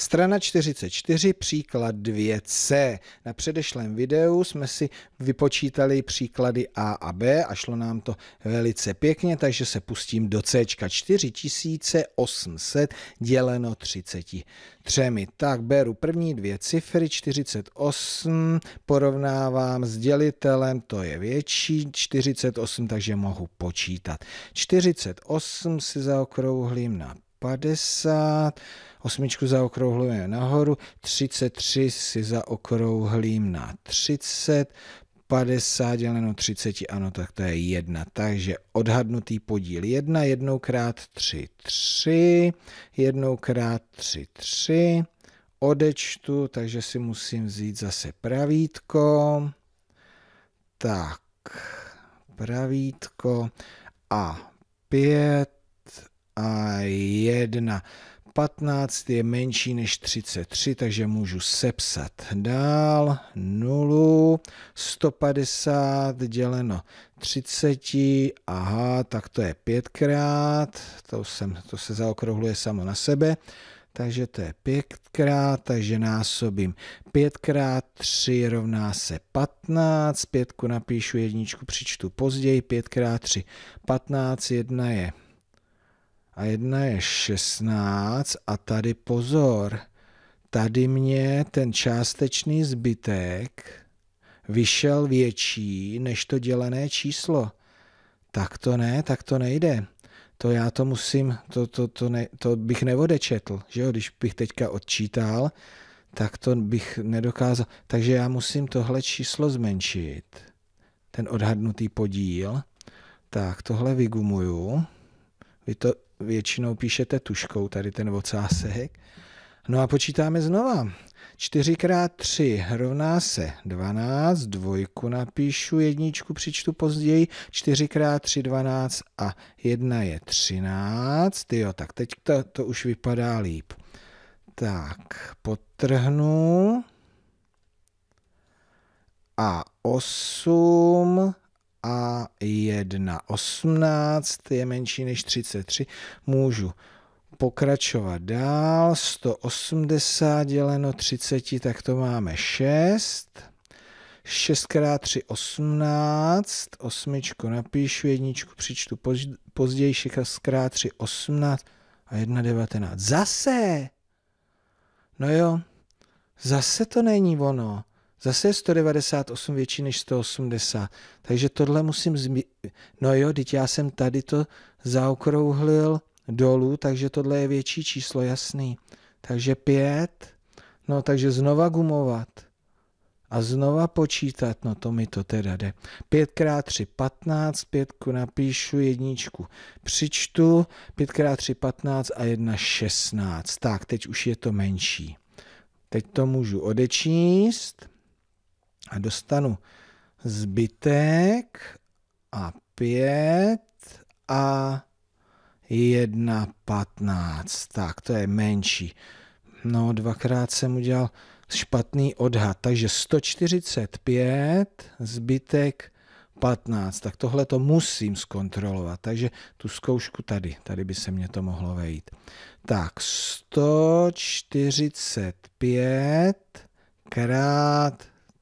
Strana 44, příklad 2c. Na předešlém videu jsme si vypočítali příklady a a b a šlo nám to velice pěkně, takže se pustím do c. 4800 děleno 33. Tak beru první dvě cifry, 48, porovnávám s dělitelem, to je větší, 48, takže mohu počítat. 48 si zaokrouhlím na 50, osmičku zaokrouhlujeme nahoru, 33 si zaokrouhlím na 30, 50 děleno 30, ano, tak to je 1. Takže odhadnutý podíl 1, jednou krát 3, 3, jednou krát 3, 3, odečtu, takže si musím vzít zase pravítko, tak, pravítko a 5, a 1. 15 je menší než 33, takže můžu sepsat dál 0, 150 děleno 30, aha, tak to je 5 krát, to, jsem, to se zaokrouhluje samo na sebe, takže to je 5 krát, takže násobím. 5 krát 3 rovná se 15, 5 napíšu jedničku, přičtu později, 5 krát 3, 15, 1 je a jedna je 16 a tady pozor, tady mě ten částečný zbytek vyšel větší než to dělené číslo. Tak to ne, tak to nejde. To já to musím, to, to, to, ne, to bych neodečetl, že jo? Když bych teďka odčítal, tak to bych nedokázal. Takže já musím tohle číslo zmenšit, ten odhadnutý podíl. Tak tohle vygumuju. Vy to většinou píšete tuškou, tady ten ocásek. No a počítáme znova. 4 x 3 rovná se 12, dvojku napíšu, jedničku přičtu později, 4 x 3 12 a 1 je 13, jo, tak teď to, to už vypadá líp. Tak, potrhnu a 8 a 1, 18 je menší než 33. Můžu pokračovat dál. 180 děleno 30, tak to máme 6. 6 x 3 18, osmičku napíšu, jedničku přičtu později, 6 x 3 18 a 1 19. Zase! No jo, zase to není ono. Zase je 198 větší než 180. Takže tohle musím zmi... No jo, teď já jsem tady to zaokrouhlil dolů, takže tohle je větší číslo, jasný. Takže 5, no takže znova gumovat a znova počítat, no to mi to teda jde. 5x3, 15, pětku napíšu, jedničku přičtu, 5x3, 15 a 1, 16. Tak, teď už je to menší. Teď to můžu odečíst a dostanu zbytek a 5 a 1,15. Tak, to je menší. No, dvakrát jsem udělal špatný odhad, takže 145, zbytek 15. Tak tohle to musím zkontrolovat, takže tu zkoušku tady, tady by se mě to mohlo vejít. Tak, 145 krát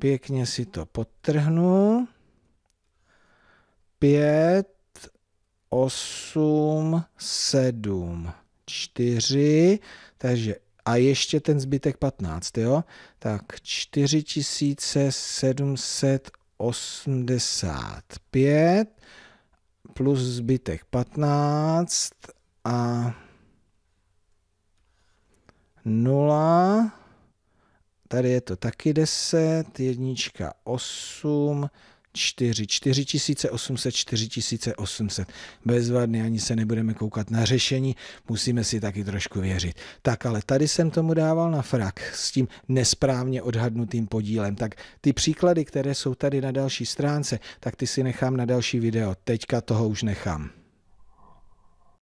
Pěkně si to podtrhnu. Pět, osm, sedm, čtyři, takže a ještě ten zbytek 15, jo? Tak 4785 plus zbytek 15 a 0 Tady je to taky 10, jednička 8, 4, 4800, 4800. Bezvadný, ani se nebudeme koukat na řešení, musíme si taky trošku věřit. Tak ale tady jsem tomu dával na frak s tím nesprávně odhadnutým podílem. Tak ty příklady, které jsou tady na další stránce, tak ty si nechám na další video. Teďka toho už nechám.